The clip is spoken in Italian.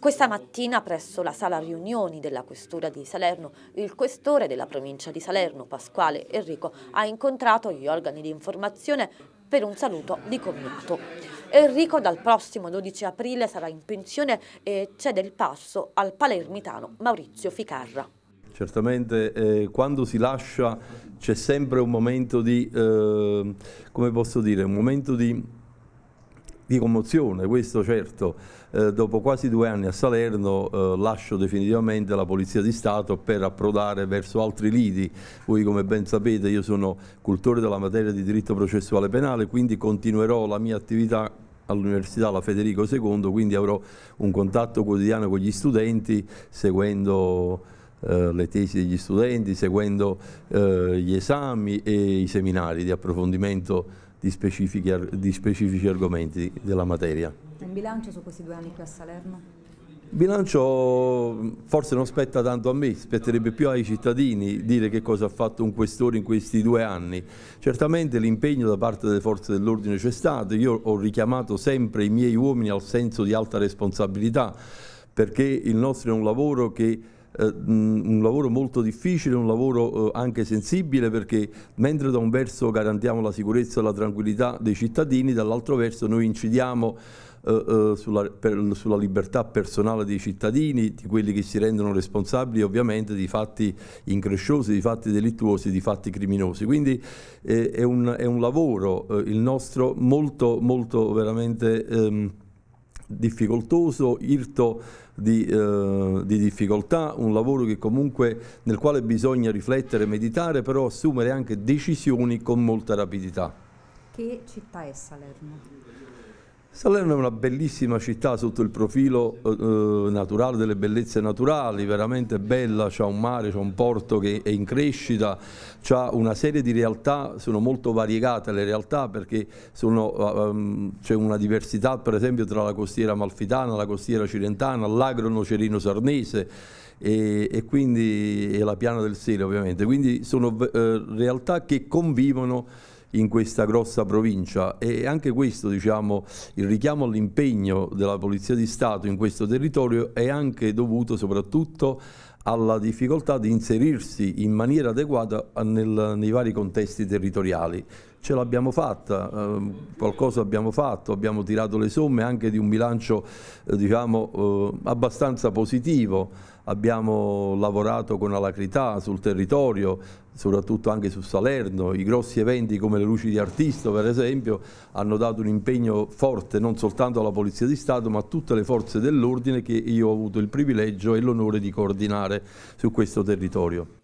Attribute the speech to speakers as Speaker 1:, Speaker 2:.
Speaker 1: Questa mattina presso la sala riunioni della Questura di Salerno, il questore della provincia di Salerno, Pasquale Enrico, ha incontrato gli organi di informazione per un saluto di commiato. Enrico dal prossimo 12 aprile sarà in pensione e cede il passo al palermitano Maurizio Ficarra.
Speaker 2: Certamente eh, quando si lascia c'è sempre un momento di, eh, come posso dire, un momento di di commozione, questo certo. Eh, dopo quasi due anni a Salerno eh, lascio definitivamente la Polizia di Stato per approdare verso altri lidi. Voi come ben sapete io sono cultore della materia di diritto processuale penale, quindi continuerò la mia attività all'Università La Federico II, quindi avrò un contatto quotidiano con gli studenti seguendo... Eh, le tesi degli studenti, seguendo uh, gli esami e i seminari di approfondimento di, di specifici argomenti della materia.
Speaker 1: Un bilancio su questi due anni qui a Salerno?
Speaker 2: Bilancio forse non spetta tanto a me, spetterebbe più ai cittadini dire che cosa ha fatto un questore in questi due anni. Certamente l'impegno da parte delle forze dell'ordine c'è stato, io ho richiamato sempre i miei uomini al senso di alta responsabilità perché il nostro è un lavoro che eh, un lavoro molto difficile, un lavoro eh, anche sensibile perché mentre da un verso garantiamo la sicurezza e la tranquillità dei cittadini, dall'altro verso noi incidiamo eh, sulla, per, sulla, libertà personale dei cittadini, di quelli che si rendono responsabili ovviamente di fatti incresciosi, di fatti delittuosi, di fatti criminosi. Quindi eh, è, un, è, un, lavoro eh, il nostro molto, molto veramente... Ehm, difficoltoso, irto di, eh, di, difficoltà, un lavoro che comunque, nel quale bisogna riflettere, meditare, però assumere anche decisioni con molta rapidità.
Speaker 1: Che città è Salerno?
Speaker 2: Salerno è una bellissima città sotto il profilo eh, eh naturale, delle bellezze naturali, veramente bella, c'è un mare, c'è un porto che è in crescita, c'è una serie di realtà, sono molto variegate le realtà perché um, c'è una diversità per esempio tra la costiera malfitana, la costiera cilentana, l'agro nocerino sarnese, e, e, quindi e la piana del Sele ovviamente, quindi sono eh, realtà che convivono in questa grossa provincia e anche questo diciamo, il richiamo all'impegno della Polizia di Stato in questo territorio è anche dovuto soprattutto alla difficoltà di inserirsi in maniera adeguata nel, nei vari contesti territoriali. Ce l'abbiamo fatta, eh, qualcosa abbiamo fatto, abbiamo tirato le somme anche di un bilancio eh, diciamo, eh, abbastanza positivo, abbiamo lavorato con alacrità sul territorio, soprattutto anche su Salerno, i grossi eventi come le luci di Artisto per esempio hanno dato un impegno forte non soltanto alla Polizia di Stato ma a tutte le forze dell'ordine che io ho avuto il privilegio e l'onore di coordinare fare su questo territorio.